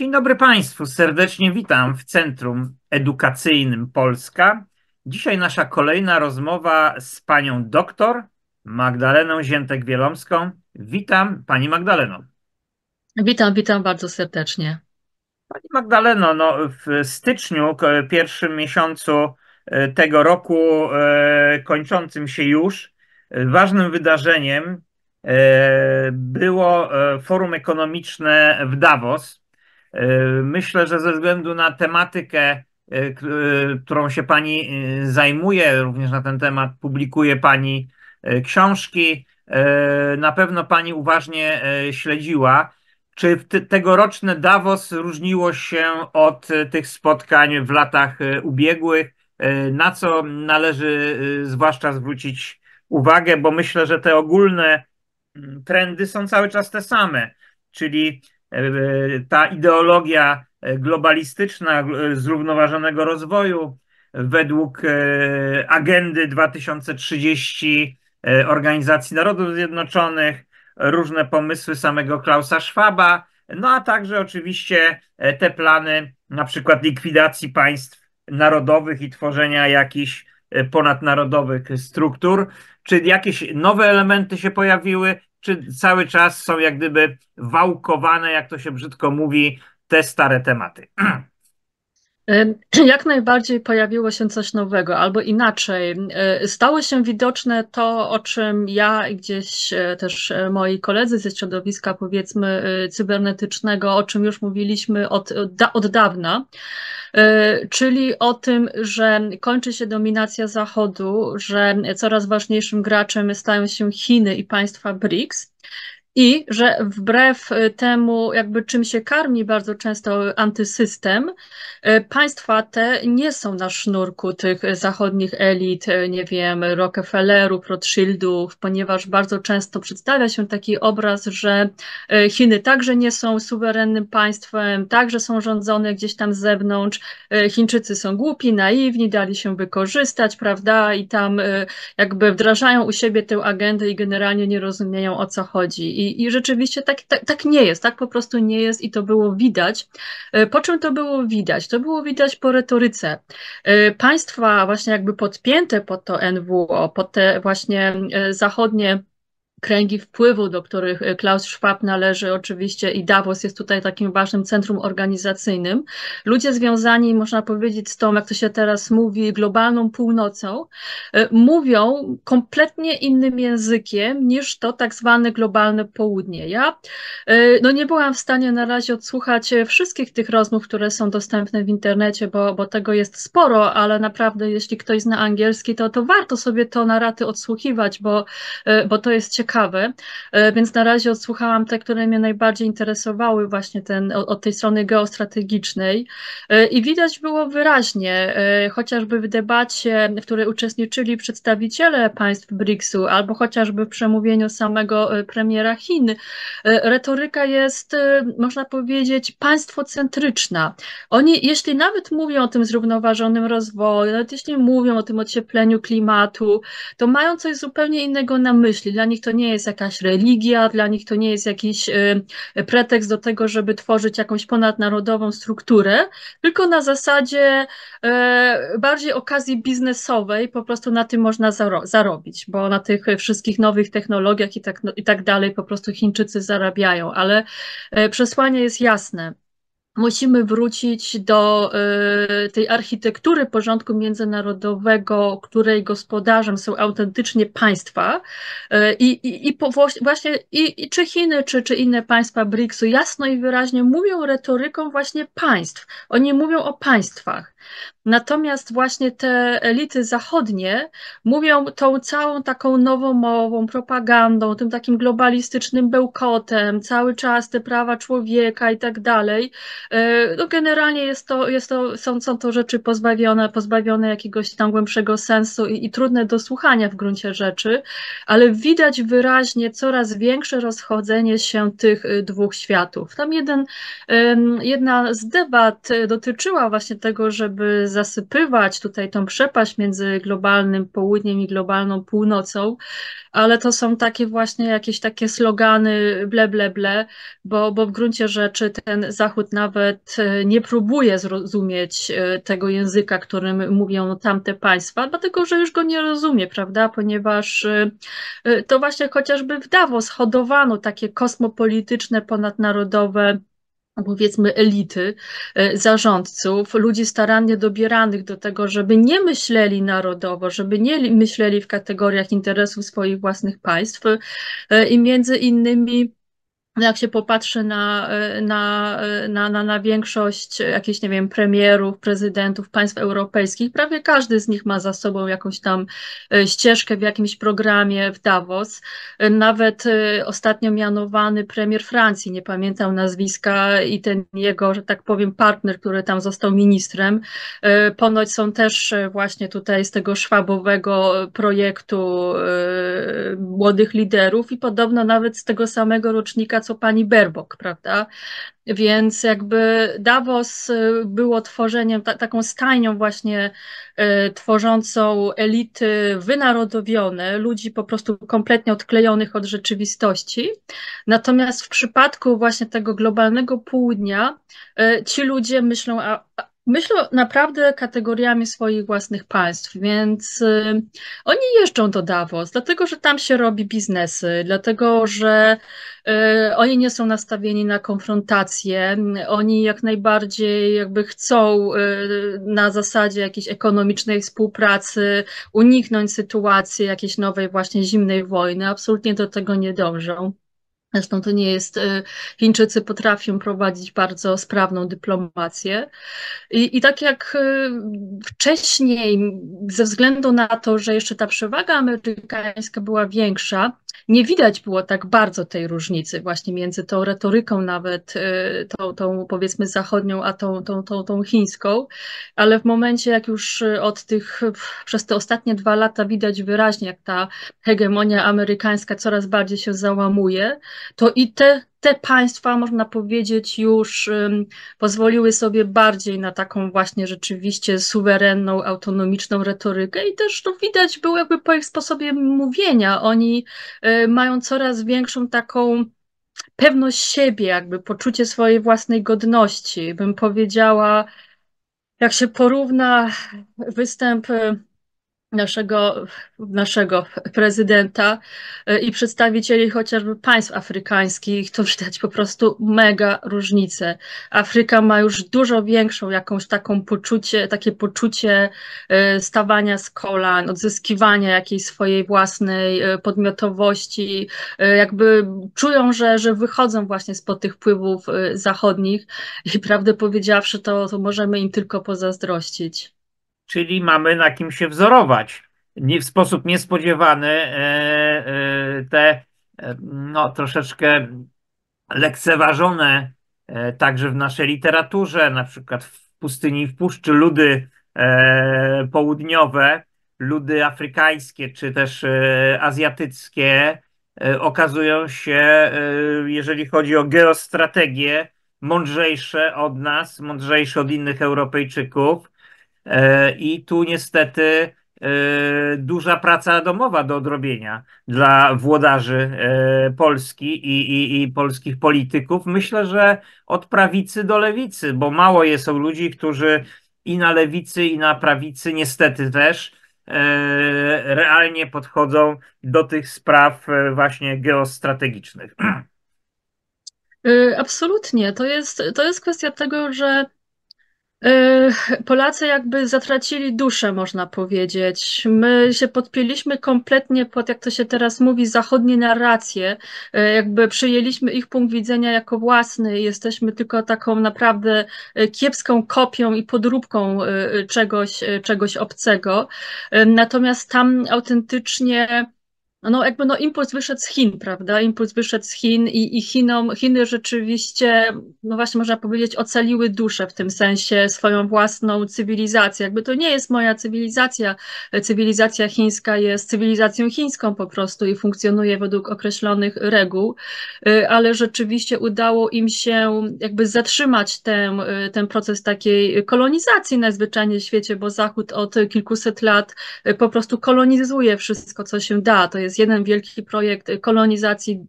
Dzień dobry Państwu, serdecznie witam w Centrum Edukacyjnym Polska. Dzisiaj nasza kolejna rozmowa z panią doktor Magdaleną Ziętek-Wielomską. Witam Pani Magdaleno. Witam, witam bardzo serdecznie. Pani Magdaleno, no w styczniu, pierwszym miesiącu e, tego roku e, kończącym się już, e, ważnym wydarzeniem było Forum Ekonomiczne w Davos, E, myślę, że ze względu na tematykę, e, e, którą się pani zajmuje, również na ten temat publikuje pani książki, na pewno pani uważnie śledziła. Czy tegoroczne Davos różniło się od tych spotkań w latach ubiegłych? Na co należy zwłaszcza zwrócić uwagę, bo myślę, że te ogólne mm, trendy są cały czas te same, czyli ta ideologia globalistyczna, zrównoważonego rozwoju według e, agendy 2030 e, Organizacji Narodów Zjednoczonych, różne pomysły samego Klausa Schwaba, no a także oczywiście e, te plany na przykład likwidacji państw narodowych i tworzenia jakichś ponadnarodowych struktur. Czy jakieś nowe elementy się pojawiły? czy cały czas są jak gdyby wałkowane, jak to się brzydko mówi, te stare tematy? Jak najbardziej pojawiło się coś nowego, albo inaczej, e, stało się widoczne to, o czym ja i gdzieś e, też e, moi koledzy ze środowiska, powiedzmy, cybernetycznego, o czym już mówiliśmy od, od dawna, czyli o tym, że kończy się dominacja Zachodu, że coraz ważniejszym graczem stają się Chiny i państwa BRICS. I że wbrew y, temu, jakby czym się karmi bardzo często antysystem, y, państwa te nie są na sznurku tych zachodnich elit, y, nie wiem, Rockefellerów, Rothschildów, ponieważ bardzo często przedstawia się taki obraz, że Chiny także nie są suwerennym państwem, także są rządzone gdzieś tam z zewnątrz, Chińczycy są głupi, naiwni, dali się wykorzystać, prawda, i tam jakby wdrażają u siebie tę agendę i generalnie nie rozumieją o co chodzi. I, i rzeczywiście tak, tak, tak, nie jest, tak po prostu nie jest i to było widać. E, po czym to było widać? To było widać po retoryce. E, państwa właśnie jakby podpięte pod to NWO, pod te właśnie e, zachodnie kręgi wpływu, do których e, Klaus Schwab należy oczywiście i Davos jest tutaj takim ważnym centrum organizacyjnym. Ludzie związani, można powiedzieć, z tą, jak to się teraz mówi, globalną północą, e, mówią kompletnie innym językiem niż to tak zwane globalne południe. Ja e, no nie byłam w stanie na razie odsłuchać wszystkich tych rozmów, które są dostępne w internecie, bo, bo tego jest sporo, ale naprawdę jeśli ktoś zna angielski, to, to warto sobie to na raty odsłuchiwać, bo, bo to jest ciekawe ciekawe, e, więc na razie odsłuchałam te, które mnie najbardziej interesowały właśnie ten, od tej strony geostrategicznej e, i widać było wyraźnie, e, chociażby w debacie, w której uczestniczyli przedstawiciele państw BRICS-u albo chociażby w przemówieniu samego premiera Chin, retoryka jest, można powiedzieć, państwocentryczna. Oni, jeśli nawet mówią o tym zrównoważonym rozwoju, nawet jeśli mówią o tym ociepleniu klimatu, to mają coś zupełnie innego na myśli. Dla nich to nie nie jest jakaś religia, dla nich to nie jest jakiś y, pretekst do tego, żeby tworzyć jakąś ponadnarodową strukturę, tylko na zasadzie y, bardziej okazji biznesowej, po prostu na tym można zarobić, bo na tych wszystkich nowych technologiach i tak, i tak dalej po prostu Chińczycy zarabiają, ale y, przesłanie jest jasne musimy wrócić do y, tej architektury porządku międzynarodowego, której gospodarzem są autentycznie państwa. Y, I, i, i po, właśnie i, i, czy Chiny, czy, czy inne państwa BRICS-u jasno i wyraźnie mówią retoryką właśnie państw. Oni mówią o państwach. Natomiast właśnie te elity zachodnie mówią tą całą taką nową mową, propagandą, tym takim globalistycznym bełkotem, cały czas te prawa człowieka i tak dalej. E, no generalnie jest to, jest to, są, są to rzeczy pozbawione, pozbawione jakiegoś tam głębszego sensu i, i trudne do słuchania w gruncie rzeczy, ale widać wyraźnie coraz większe rozchodzenie się tych y, dwóch światów. Tam jeden, jedna z debat y, dotyczyła właśnie tego, że żeby zasypywać tutaj tą przepaść między globalnym południem i globalną północą, ale to są takie właśnie jakieś takie slogany ble, ble, ble, bo, bo w gruncie rzeczy ten Zachód nawet e, nie próbuje zrozumieć e, tego języka, którym mówią tamte państwa, dlatego że już go nie rozumie, prawda? Ponieważ e, to właśnie chociażby w Davos hodowano takie kosmopolityczne, ponadnarodowe powiedzmy elity, e, zarządców, ludzi starannie dobieranych do tego, żeby nie myśleli narodowo, żeby nie myśleli w kategoriach interesów swoich własnych państw e, i między innymi no, jak się popatrzy na, e, na, e, na, na, na większość jakichś, nie wiem, premierów, prezydentów państw europejskich, prawie każdy z nich ma za sobą jakąś tam e, ścieżkę w jakimś programie w Davos. Nawet ostatnio mianowany premier Francji, nie pamiętam nazwiska, i ten jego, że tak powiem, partner, który tam został ministrem, ponoć są też właśnie tutaj z tego szwabowego projektu młodych liderów i podobno nawet z tego samego rocznika, co co pani Berbok, prawda? Więc jakby Davos y, było tworzeniem, ta, taką stajnią właśnie y, tworzącą elity wynarodowione, ludzi po prostu kompletnie odklejonych od rzeczywistości. Natomiast w przypadku właśnie tego globalnego południa y, ci ludzie myślą a, Myślę naprawdę kategoriami swoich własnych państw, więc y, oni jeżdżą do Davos, dlatego że tam się robi biznesy, dlatego że y, oni nie są nastawieni na konfrontację, oni jak najbardziej jakby chcą y, na zasadzie jakiejś ekonomicznej współpracy uniknąć sytuacji jakiejś nowej właśnie zimnej wojny, absolutnie do tego nie dążą. Zresztą to nie jest. Y, Chińczycy potrafią prowadzić bardzo sprawną dyplomację. I, I, tak jak y, wcześniej, ze względu na to, że jeszcze ta przewaga amerykańska była większa, nie widać było tak bardzo tej różnicy właśnie między tą retoryką nawet, y, tą, tą powiedzmy zachodnią, a tą, tą, tą, tą chińską, ale w momencie jak już y, od tych, przez te ostatnie dwa lata widać wyraźnie, jak ta hegemonia amerykańska coraz bardziej się załamuje, to i te te państwa, można powiedzieć, już pozwoliły sobie bardziej na taką właśnie rzeczywiście suwerenną, autonomiczną retorykę i też to no, widać było jakby po ich sposobie mówienia. Oni y, mają coraz większą taką pewność siebie, jakby poczucie swojej własnej godności. Bym powiedziała, jak się porówna występ y, naszego, naszego prezydenta e, i przedstawicieli chociażby państw afrykańskich, to widać po prostu mega różnice. Afryka ma już dużo większą jakąś taką poczucie, takie poczucie e, stawania z kolan, odzyskiwania jakiejś swojej własnej e, podmiotowości, jakby czują, że, że wychodzą właśnie spod tych wpływów zachodnich i prawdę powiedziawszy, to, to możemy im tylko pozazdrościć czyli mamy na kim się wzorować. Nie, w sposób niespodziewany e, e, te e, no, troszeczkę lekceważone także w naszej literaturze, na przykład w pustyni w puszczy, ludy południowe, ludy afrykańskie czy też azjatyckie okazują się, jeżeli chodzi o geostrategię, mądrzejsze od nas, mądrzejsze od innych Europejczyków E, I tu niestety e, duża praca domowa do odrobienia dla włodarzy e, Polski i, i, i, polskich polityków. Myślę, że od prawicy do lewicy, bo mało jest ludzi, którzy i na lewicy, i na prawicy niestety też realnie podchodzą do tych spraw właśnie geostrategicznych. Absolutnie. To jest, to jest kwestia tego, że Polacy jakby zatracili duszę, można powiedzieć. My się podpięliśmy kompletnie pod, jak to się teraz mówi, zachodnie narracje. Jakby przyjęliśmy ich punkt widzenia jako własny i jesteśmy tylko taką naprawdę e, kiepską kopią i podróbką e, e, czegoś, czegoś obcego. Natomiast tam autentycznie no jakby no impuls wyszedł z Chin, prawda? Impuls wyszedł z Chin i, i Chinom, Chiny rzeczywiście, no właśnie można powiedzieć, ocaliły duszę w tym sensie, swoją własną cywilizację. Jakby to nie jest moja cywilizacja. Cywilizacja chińska jest cywilizacją chińską po prostu i funkcjonuje według określonych reguł, y, ale rzeczywiście udało im się jakby zatrzymać ten, y, ten proces takiej kolonizacji na w świecie, bo Zachód od kilkuset lat y, po prostu kolonizuje wszystko, co się da. To jest jest jeden wielki projekt kolonizacji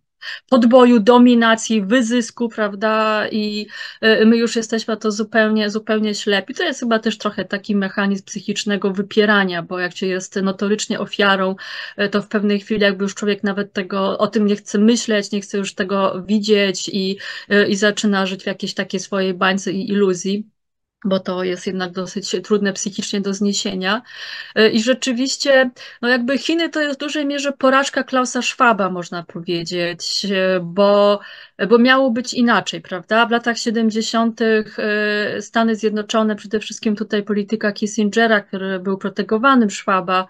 podboju, dominacji, wyzysku, prawda? I y, y, my już jesteśmy na to zupełnie, zupełnie ślepi. To jest chyba też trochę taki mechanizm psychicznego wypierania, bo jak się jest notorycznie ofiarą, y, to w pewnej chwili jakby już człowiek nawet tego, o tym nie chce myśleć, nie chce już tego widzieć i, i zaczyna żyć w jakiejś takiej swojej bańce i iluzji bo to jest jednak dosyć trudne psychicznie do zniesienia. E, I rzeczywiście, no jakby Chiny to jest w dużej mierze porażka Klausa Schwaba, można powiedzieć, e, bo, e, bo miało być inaczej, prawda? W latach 70. Stany Zjednoczone, przede wszystkim tutaj polityka Kissingera, który był protegowanym Schwaba,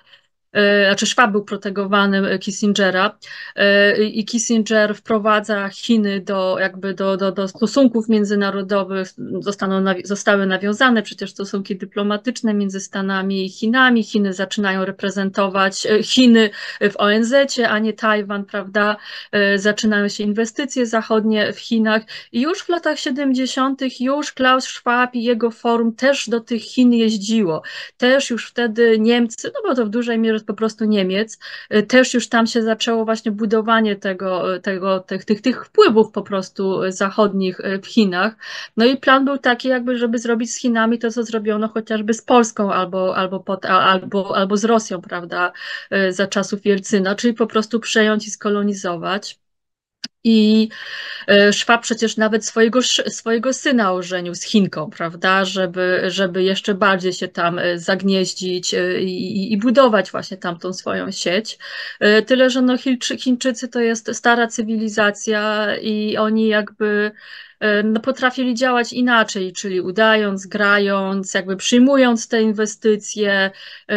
E, znaczy Schwab był protegowany e, Kissingera e, i Kissinger wprowadza Chiny do jakby do, do, do stosunków międzynarodowych, zostaną, zostały nawiązane przecież stosunki dyplomatyczne między Stanami i Chinami, Chiny zaczynają reprezentować Chiny w ONZ, a nie Tajwan, prawda, zaczynają się inwestycje zachodnie w Chinach i już w latach 70. już Klaus Schwab i jego forum też do tych Chin jeździło, też już wtedy Niemcy, no bo to w dużej mierze jest po prostu Niemiec, y, też już tam się zaczęło właśnie budowanie tego, y, tego, tych, tych, tych wpływów po prostu y, zachodnich w Chinach. No i plan był taki jakby, żeby zrobić z Chinami to, co zrobiono chociażby z Polską albo, albo, pod, albo, albo z Rosją, prawda, za czasów Jelcyna, czyli po prostu przejąć i skolonizować. I e, Szwab przecież nawet swojego, swojego syna ożenił z Chinką, prawda, żeby, żeby jeszcze bardziej się tam e, zagnieździć e, i, i budować właśnie tam tą swoją sieć. Tyle, że no Chińczycy to jest stara cywilizacja i oni jakby E, no, potrafili działać inaczej, czyli udając, grając, jakby przyjmując te inwestycje, e,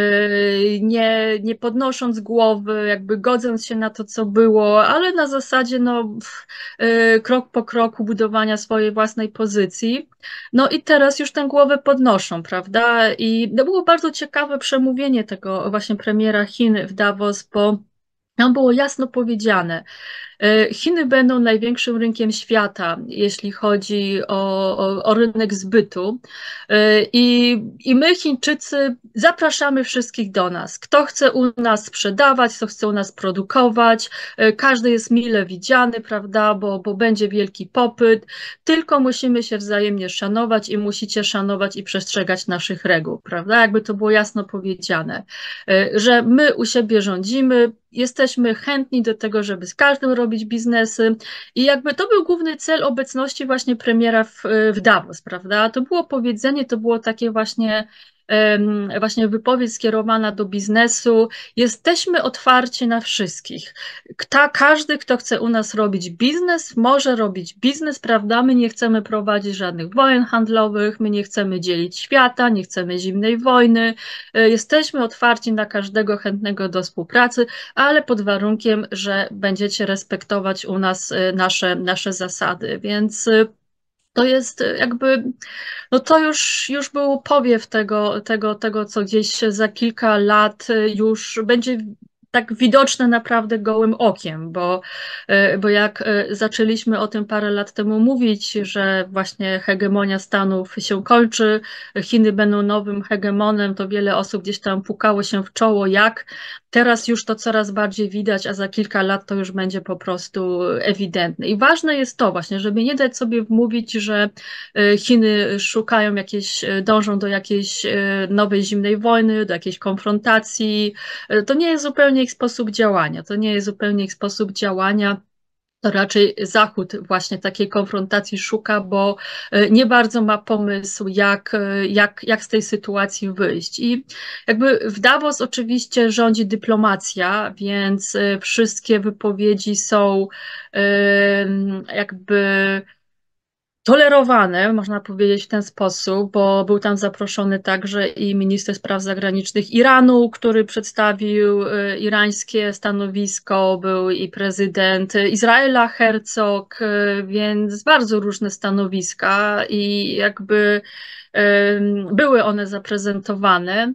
nie, nie podnosząc głowy, jakby godząc się na to, co było, ale na zasadzie no, e, krok po kroku budowania swojej własnej pozycji. No i teraz już tę głowę podnoszą, prawda? I to no, było bardzo ciekawe przemówienie tego właśnie premiera Chin w Davos, bo tam było jasno powiedziane, E, Chiny będą największym rynkiem świata, jeśli chodzi o, o, o, rynek zbytu. E, I, I my, Chińczycy, zapraszamy wszystkich do nas. Kto chce u nas sprzedawać, kto chce u nas produkować, e, każdy jest mile widziany, prawda, bo, bo będzie wielki popyt. Tylko musimy się wzajemnie szanować i musicie szanować i przestrzegać naszych reguł, prawda? Jakby to było jasno powiedziane, że my u siebie rządzimy, jesteśmy chętni do tego, żeby z każdym robić biznesy i jakby to był główny cel obecności właśnie premiera w, w Davos, prawda? To było powiedzenie, to było takie właśnie właśnie wypowiedź skierowana do biznesu. Jesteśmy otwarci na wszystkich. Kta, każdy, kto chce u nas robić biznes, może robić biznes, prawda? My nie chcemy prowadzić żadnych wojen handlowych, my nie chcemy dzielić świata, nie chcemy zimnej wojny. E, jesteśmy otwarci na każdego chętnego do współpracy, ale pod warunkiem, że będziecie respektować u nas e, nasze, nasze zasady. Więc e, to jest e, jakby, no to już, już był powiew tego, tego, tego, co gdzieś za kilka lat e, już będzie tak widoczne naprawdę gołym okiem, bo, e, bo jak e, zaczęliśmy o tym parę lat temu mówić, że właśnie hegemonia Stanów się kończy, Chiny będą nowym hegemonem, to wiele osób gdzieś tam pukało się w czoło, jak teraz już to coraz bardziej widać, a za kilka lat to już będzie po prostu ewidentne. I ważne jest to właśnie, żeby nie dać sobie mówić, że e, Chiny szukają jakieś, dążą do jakiejś nowej zimnej wojny, do jakiejś konfrontacji. To nie jest zupełnie ich sposób działania, to nie jest zupełnie ich sposób działania. To raczej Zachód właśnie takiej konfrontacji szuka, bo e, nie bardzo ma pomysł, jak, e, jak, jak z tej sytuacji wyjść. I jakby w Davos oczywiście rządzi dyplomacja, więc e, wszystkie wypowiedzi są jakby tolerowane, można powiedzieć, w ten sposób, bo był tam zaproszony także i minister spraw zagranicznych Iranu, który przedstawił y, irańskie stanowisko, był i prezydent Izraela Herzog, y, więc bardzo różne stanowiska i jakby były one zaprezentowane.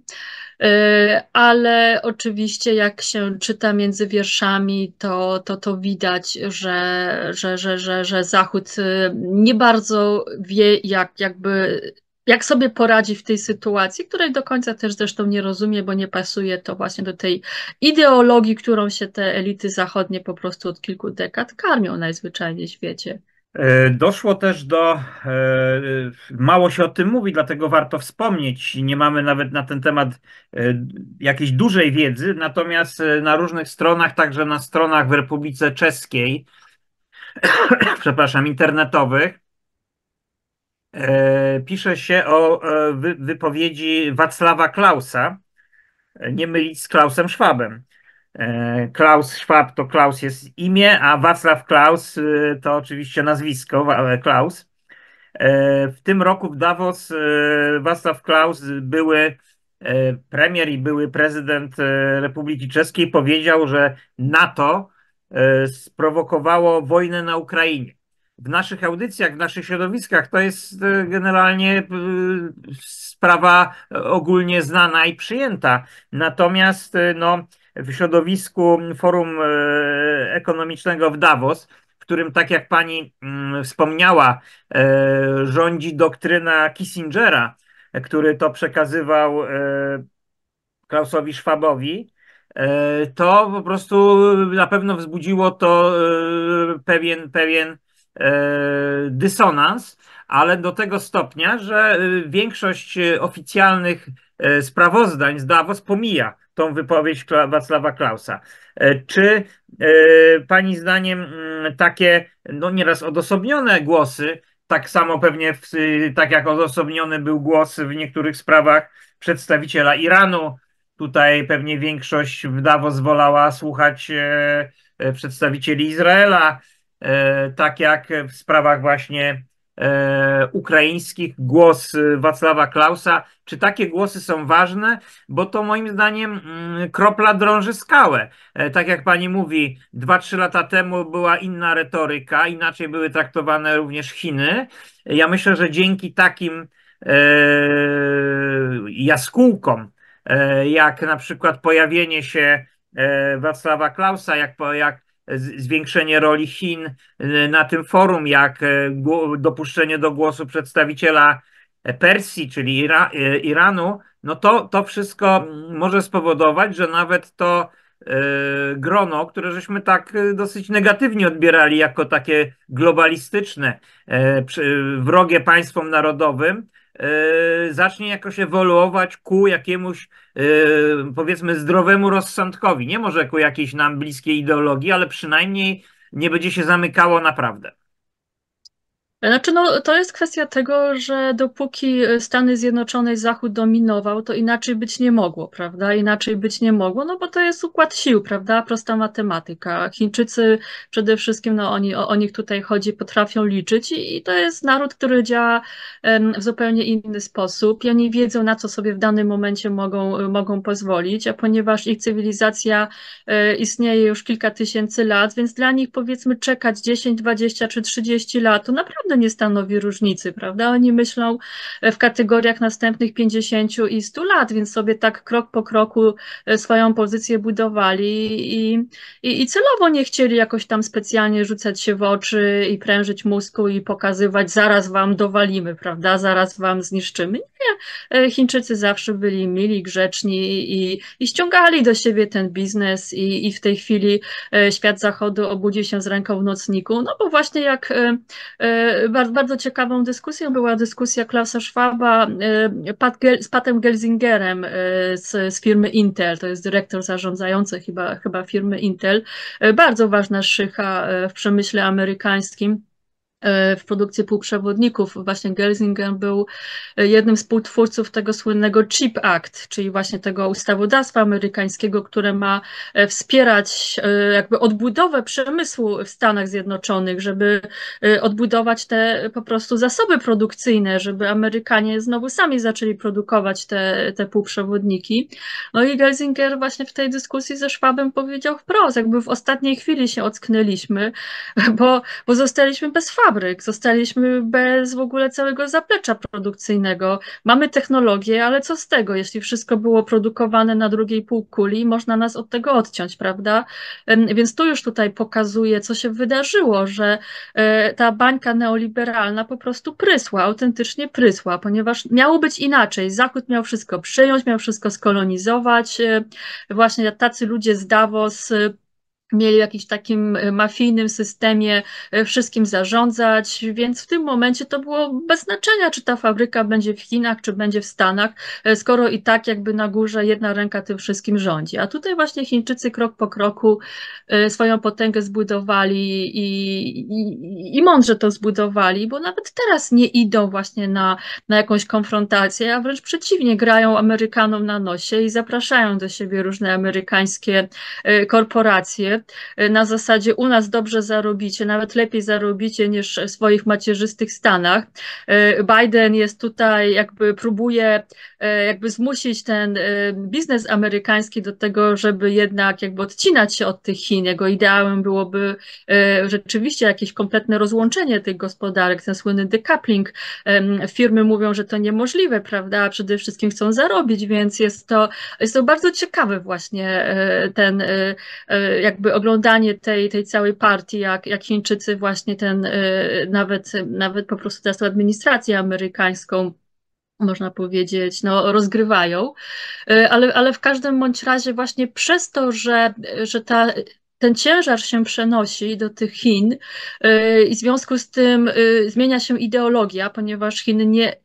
Y, ale oczywiście jak się czyta między wierszami, to to, to widać, że, że, że, że, że Zachód y, nie bardzo wie, jak jakby jak sobie poradzi w tej sytuacji, której do końca też zresztą nie rozumie, bo nie pasuje to właśnie do tej ideologii, którą się te elity zachodnie po prostu od kilku dekad karmią najzwyczajniej w świecie. E, doszło też do, e, e, mało się o tym mówi, dlatego warto wspomnieć. Nie mamy nawet na ten temat jakiejś dużej wiedzy, natomiast na różnych stronach, także na stronach w Republice Czeskiej, przepraszam, internetowych, pisze się o wypowiedzi Wacława Klausa, nie mylić z Klausem Schwabem. E, Klaus Schwab to Klaus jest imię, a Wacław Klaus y, to oczywiście nazwisko e, Klaus. E, w tym roku w Davos y, Wacław Klaus, były premier i były prezydent Republiki Czeskiej, powiedział, że NATO sprowokowało wojnę na Ukrainie. W naszych audycjach, w naszych środowiskach to jest generalnie sprawa ogólnie znana i przyjęta. Natomiast no, w środowisku Forum e, Ekonomicznego w Davos, w którym, tak jak pani mm, wspomniała, e, rządzi doktryna Kissingera, który to przekazywał e, Klausowi Schwabowi, to po prostu na pewno wzbudziło to pewien, pewien dysonans, ale do tego stopnia, że większość oficjalnych sprawozdań z Davos pomija tą wypowiedź Wacława Klausa. E, czy e, Pani zdaniem mm, takie no nieraz odosobnione głosy, tak samo pewnie, w, y, tak jak odosobniony był głos w niektórych sprawach przedstawiciela Iranu, tutaj pewnie większość w Davos wolała słuchać e, przedstawicieli Izraela, tak jak w sprawach właśnie E, ukraińskich, głos y, Wacława Klausa. Czy takie głosy są ważne? Bo to moim zdaniem mm, kropla drąży skałę. E, tak jak pani mówi, 2-3 lata temu była inna retoryka, inaczej były traktowane również Chiny. Ja myślę, że dzięki takim e, jaskółkom, jak na przykład pojawienie się Wacława Klausa, jak, jak zwiększenie roli Chin y, na tym forum, jak y, dopuszczenie do głosu przedstawiciela Persji, czyli y, Iranu, no to, to wszystko może spowodować, że nawet to grono, które żeśmy tak dosyć negatywnie odbierali jako takie globalistyczne, wrogie państwom narodowym, E, zacznie jakoś ewoluować ku jakiemuś, e, powiedzmy, zdrowemu rozsądkowi. Nie może ku jakiejś nam bliskiej ideologii, ale przynajmniej nie będzie się zamykało naprawdę. Znaczy, no, to jest kwestia tego, że dopóki Stany Zjednoczone i Zachód dominował, to inaczej być nie mogło, prawda? Inaczej być nie mogło, no bo to jest układ sił, prawda? Prosta matematyka. Chińczycy przede wszystkim, no oni, o, o nich tutaj chodzi, potrafią liczyć i, i to jest naród, który działa w zupełnie inny sposób i oni wiedzą, na co sobie w danym momencie mogą, mogą pozwolić, a ponieważ ich cywilizacja e, istnieje już kilka tysięcy lat, więc dla nich powiedzmy czekać 10, 20 czy 30 lat, to naprawdę nie stanowi różnicy, prawda? Oni myślą e, w kategoriach następnych 50 i 100 lat, więc sobie tak krok po kroku e, swoją pozycję budowali i, i, i celowo nie chcieli jakoś tam specjalnie rzucać się w oczy i prężyć mózgu i pokazywać, zaraz wam dowalimy, prawda? Zaraz wam zniszczymy. Nie, e, Chińczycy zawsze byli mili, grzeczni i, i ściągali do siebie ten biznes i, i w tej chwili świat zachodu obudzi się z ręką w nocniku, no bo właśnie jak bardzo, bardzo ciekawą dyskusją była dyskusja Klausa Schwaba y, Pat Gel, z Patem Gelsingerem y, z, z, firmy Intel, to jest dyrektor zarządzający chyba, chyba firmy Intel, y, bardzo ważna szycha w przemyśle amerykańskim E, w produkcji półprzewodników. Właśnie Gelsinger był e, jednym z współtwórców tego słynnego CHIP Act, czyli właśnie tego ustawodawstwa amerykańskiego, które ma e, wspierać jakby odbudowę przemysłu w Stanach Zjednoczonych, żeby odbudować te po prostu zasoby produkcyjne, żeby Amerykanie znowu sami zaczęli produkować te, te półprzewodniki. No i Gelsinger właśnie w tej dyskusji ze Szwabem powiedział wprost, jakby w ostatniej chwili się ocknęliśmy, bo, bo zostaliśmy bez fabryk fabryk, zostaliśmy bez w ogóle całego zaplecza produkcyjnego. Mamy technologię, ale co z tego, jeśli wszystko było produkowane na drugiej półkuli, można nas od tego odciąć, prawda? Więc to już tutaj pokazuje, co się wydarzyło, że e, ta bańka neoliberalna po prostu prysła, autentycznie prysła, ponieważ miało być inaczej. Zachód miał wszystko przyjąć, miał wszystko skolonizować. E, właśnie tacy ludzie z Davos e, mieli w jakimś takim e, mafijnym systemie e, wszystkim zarządzać, więc w tym momencie to było bez znaczenia, czy ta fabryka będzie w Chinach, czy będzie w Stanach, e, skoro i tak jakby na górze jedna ręka tym wszystkim rządzi. A tutaj właśnie Chińczycy krok po kroku swoją potęgę zbudowali i, i, i mądrze to zbudowali, bo nawet teraz nie idą właśnie na, na jakąś konfrontację, a wręcz przeciwnie, grają Amerykanom na nosie i zapraszają do siebie różne amerykańskie korporacje, Y, na zasadzie u nas dobrze zarobicie, nawet lepiej zarobicie niż w swoich macierzystych Stanach. Y, Biden jest tutaj, jakby próbuje y, jakby zmusić ten biznes amerykański do tego, żeby jednak jakby odcinać się od tych Chin. Jego ideałem byłoby rzeczywiście jakieś kompletne rozłączenie tych gospodarek, ten słynny decoupling. Firmy mówią, że to niemożliwe, prawda? Przede wszystkim chcą zarobić, więc jest to, jest to bardzo ciekawy właśnie ten jakby jakby oglądanie tej, tej całej partii, jak, jak Chińczycy właśnie ten, y, nawet, nawet po prostu teraz administrację amerykańską można powiedzieć, no, rozgrywają, y, ale, ale w każdym bądź razie właśnie przez to, że, że ta ten ciężar się przenosi do tych Chin y, i w związku z tym zmienia się ideologia, ponieważ Chiny nie,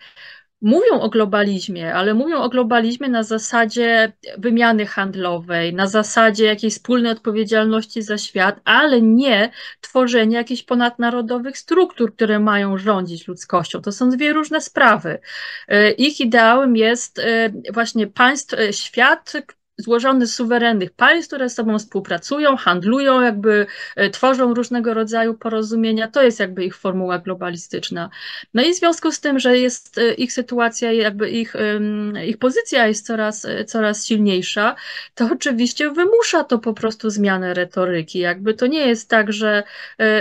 mówią o globalizmie, ale mówią o globalizmie na zasadzie wymiany handlowej, na zasadzie jakiejś wspólnej odpowiedzialności za świat, ale nie tworzenia jakichś ponadnarodowych struktur, które mają rządzić ludzkością. To są dwie różne sprawy. E, ich ideałem jest e, właśnie państw, e, świat, złożony z suwerennych państw, które z sobą współpracują, handlują, jakby e, tworzą różnego rodzaju porozumienia. To jest jakby ich formuła globalistyczna. No i w związku z tym, że jest e, ich sytuacja, jakby ich, ich pozycja jest coraz, e, coraz silniejsza, to oczywiście wymusza to po prostu zmianę retoryki. Jakby to nie jest tak, że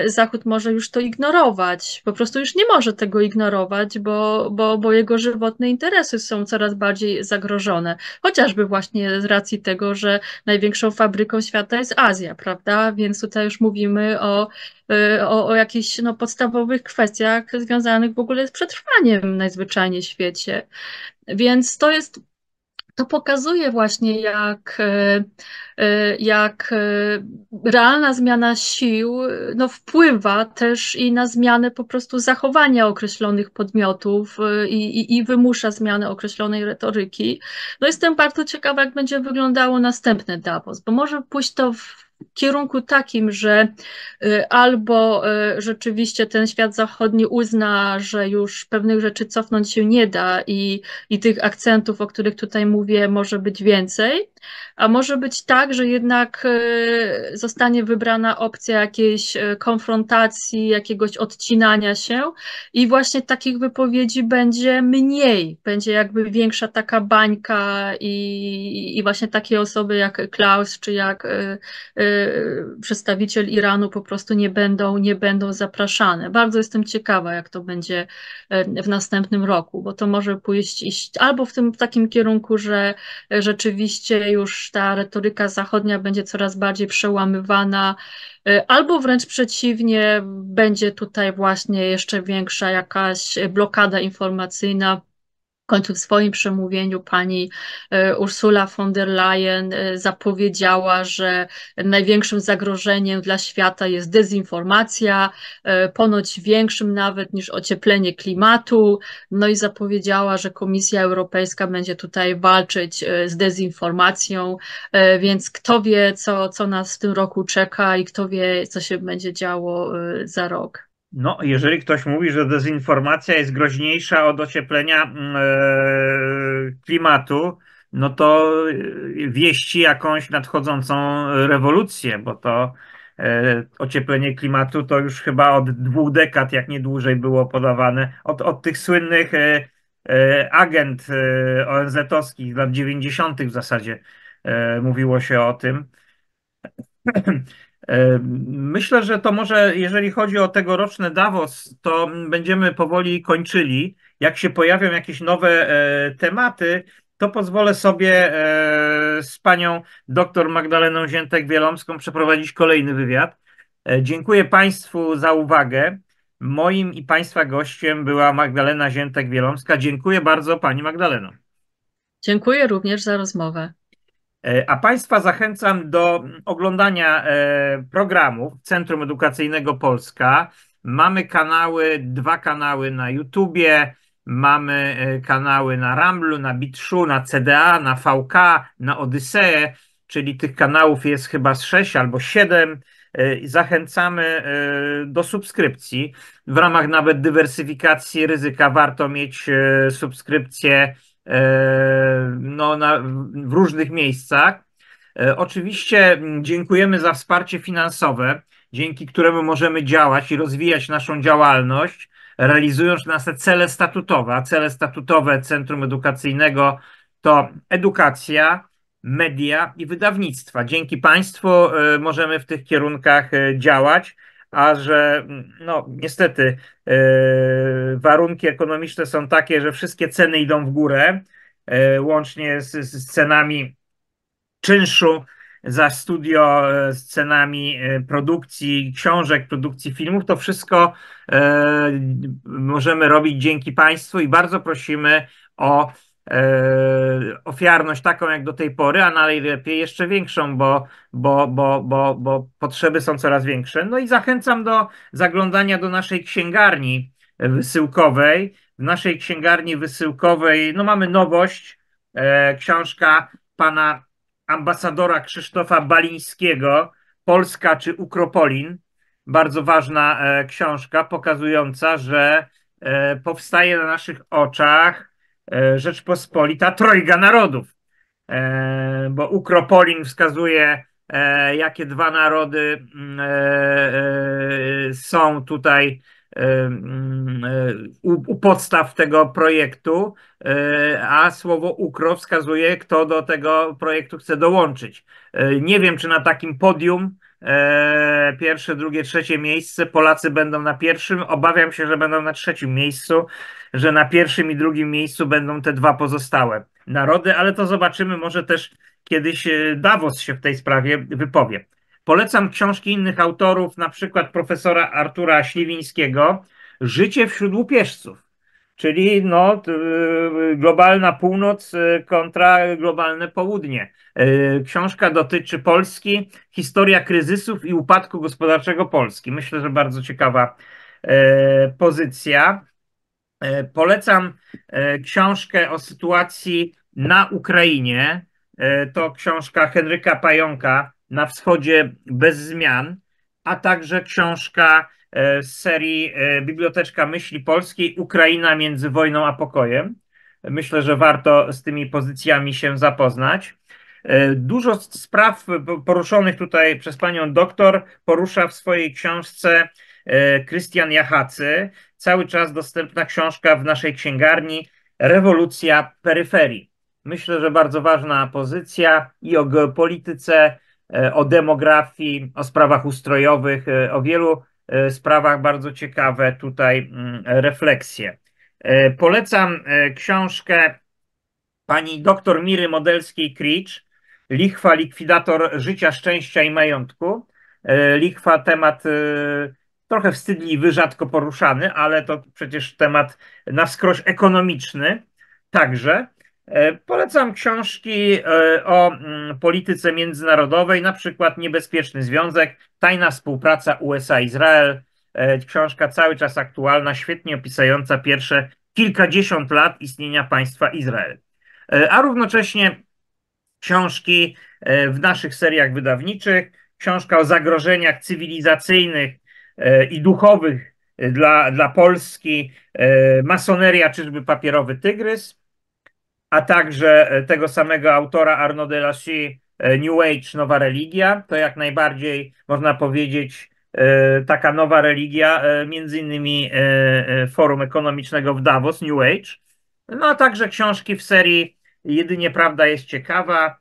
Zachód może już to ignorować, po prostu już nie może tego ignorować, bo, bo, bo jego żywotne interesy są coraz bardziej zagrożone, chociażby właśnie z racji racji tego, że największą fabryką świata jest Azja, prawda? Więc tutaj już mówimy o, y, o, o jakichś no, podstawowych kwestiach związanych w ogóle z przetrwaniem najzwyczajniej w świecie. Więc to jest to pokazuje właśnie, jak, e, e, jak e, realna zmiana sił no, wpływa też i na zmianę po prostu zachowania określonych podmiotów i, i, i wymusza zmianę określonej retoryki. No jestem bardzo ciekawa, jak będzie wyglądało następne Davos, bo może pójść to w kierunku takim, że y, albo y, rzeczywiście ten świat zachodni uzna, że już pewnych rzeczy cofnąć się nie da i, i tych akcentów, o których tutaj mówię, może być więcej, a może być tak, że jednak e, zostanie wybrana opcja jakiejś e, konfrontacji, jakiegoś odcinania się i właśnie takich wypowiedzi będzie mniej, będzie jakby większa taka bańka i, i właśnie takie osoby jak Klaus czy jak y, y, przedstawiciel Iranu po prostu nie będą, nie będą zapraszane. Bardzo jestem ciekawa, jak to będzie w następnym roku, bo to może pójść iść albo w tym takim kierunku, że rzeczywiście już ta retoryka zachodnia będzie coraz bardziej przełamywana, y, albo wręcz przeciwnie, będzie tutaj właśnie jeszcze większa jakaś blokada informacyjna w końcu w swoim przemówieniu pani e, Ursula von der Leyen e, zapowiedziała, że największym zagrożeniem dla świata jest dezinformacja, e, ponoć większym nawet niż ocieplenie klimatu. No i zapowiedziała, że Komisja Europejska będzie tutaj walczyć z dezinformacją, więc kto wie, co, co nas w tym roku czeka i kto wie, co się będzie działo za rok. No, jeżeli ktoś mówi, że dezinformacja jest groźniejsza od ocieplenia mm, e, klimatu, no to e, wieści jakąś nadchodzącą rewolucję, bo to e, ocieplenie klimatu to już chyba od dwóch dekad, jak nie dłużej było podawane, od, od tych słynnych agent ONZ-owskich lat 90. w zasadzie mówiło się o tym. Myślę, że to może, jeżeli chodzi o tegoroczne Davos, to będziemy powoli kończyli. Jak się pojawią jakieś nowe e, tematy, to pozwolę sobie e, z panią dr Magdaleną Ziętek-Wielomską przeprowadzić kolejny wywiad. E, dziękuję Państwu za uwagę. Moim i Państwa gościem była Magdalena Ziętek-Wielomska. Dziękuję bardzo Pani Magdaleno. Dziękuję również za rozmowę. E, a Państwa zachęcam do oglądania e, programów Centrum Edukacyjnego Polska. Mamy kanały, dwa kanały na YouTubie, mamy e, kanały na Ramblu, na Bitshu, na CDA, na VK, na Odyseę, czyli tych kanałów jest chyba z sześć albo siedem. Zachęcamy do subskrypcji. W ramach nawet dywersyfikacji ryzyka warto mieć subskrypcję E, no, na, w różnych miejscach. E, oczywiście dziękujemy za wsparcie finansowe, dzięki któremu możemy działać i rozwijać naszą działalność, realizując nasze cele statutowe. A cele statutowe Centrum Edukacyjnego to edukacja, media i wydawnictwa. Dzięki Państwu e, możemy w tych kierunkach działać a że no niestety yy, warunki ekonomiczne są takie, że wszystkie ceny idą w górę, yy, łącznie z, z cenami czynszu za studio, e, z cenami produkcji książek, produkcji filmów, to wszystko yy, możemy robić dzięki Państwu i bardzo prosimy o E, ofiarność taką jak do tej pory, a najlepiej jeszcze większą, bo, bo, bo, bo, bo potrzeby są coraz większe. No i zachęcam do zaglądania do naszej księgarni wysyłkowej. W naszej księgarni wysyłkowej no mamy nowość, e, książka pana ambasadora Krzysztofa Balińskiego, Polska czy Ukropolin. Bardzo ważna e, książka pokazująca, że powstaje na naszych oczach E, Rzeczpospolita Trojga Narodów, e, bo Ukropolin wskazuje, e, jakie dwa narody mm, są tutaj mm, u, podstaw tego projektu, a słowo ukro wskazuje, kto do tego projektu chce dołączyć. Nie wiem, czy na takim podium Eee, pierwsze, drugie, trzecie miejsce. Polacy będą na pierwszym. Obawiam się, że będą na trzecim miejscu, że na pierwszym i drugim miejscu będą te dwa pozostałe narody, ale to zobaczymy. Może też kiedyś e, Davos się w tej sprawie wypowie. Polecam książki innych autorów, na przykład profesora Artura Śliwińskiego, Życie wśród łupieżców czyli no, y, globalna północ y, kontra globalne południe. Y, książka dotyczy Polski, historia kryzysów i upadku gospodarczego Polski. Myślę, że bardzo ciekawa pozycja. Polecam książkę o sytuacji na Ukrainie. To książka Henryka Pająka na wschodzie bez zmian, a także książka E, z serii e, Biblioteczka Myśli Polskiej Ukraina między wojną a pokojem. Myślę, że warto z tymi pozycjami się zapoznać. E, dużo spraw poruszonych tutaj przez panią doktor porusza w swojej książce Krystian Jachacy. Cały czas dostępna książka w naszej księgarni Rewolucja peryferii. Myślę, że bardzo ważna pozycja i o geopolityce, o demografii, o sprawach ustrojowych, o wielu E, sprawach bardzo ciekawe tutaj mm, refleksje. E, polecam e, książkę pani doktor Miry Modelskiej-Kricz, Lichwa, likwidator życia, szczęścia i majątku. Lichwa, temat trochę wstydliwy, rzadko poruszany, ale to przecież temat na wskroś ekonomiczny także. E, polecam książki e, o mm, polityce międzynarodowej, na przykład Niebezpieczny Związek, Tajna Współpraca USA-Izrael. E, książka cały czas aktualna, świetnie opisująca pierwsze kilkadziesiąt lat istnienia państwa Izrael. A równocześnie książki w naszych seriach wydawniczych, książka o zagrożeniach cywilizacyjnych i duchowych dla, dla Polski, masoneria czyżby papierowy tygrys a także e, tego samego autora Arnaud de Lachy, e, New Age, Nowa Religia. To jak najbardziej można powiedzieć e, taka nowa religia, między innymi Forum Ekonomicznego w Davos, New Age. No a także książki w serii Jedynie Prawda jest ciekawa,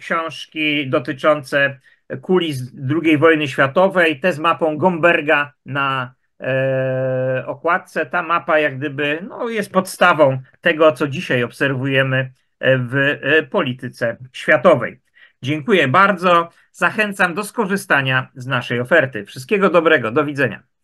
książki dotyczące kulis II wojny światowej, te z mapą Gomberga na E, okładce. Ta mapa jak gdyby no, jest podstawą tego, co dzisiaj obserwujemy e, w e, polityce światowej. Dziękuję bardzo. Zachęcam do skorzystania z naszej oferty. Wszystkiego dobrego. Do widzenia.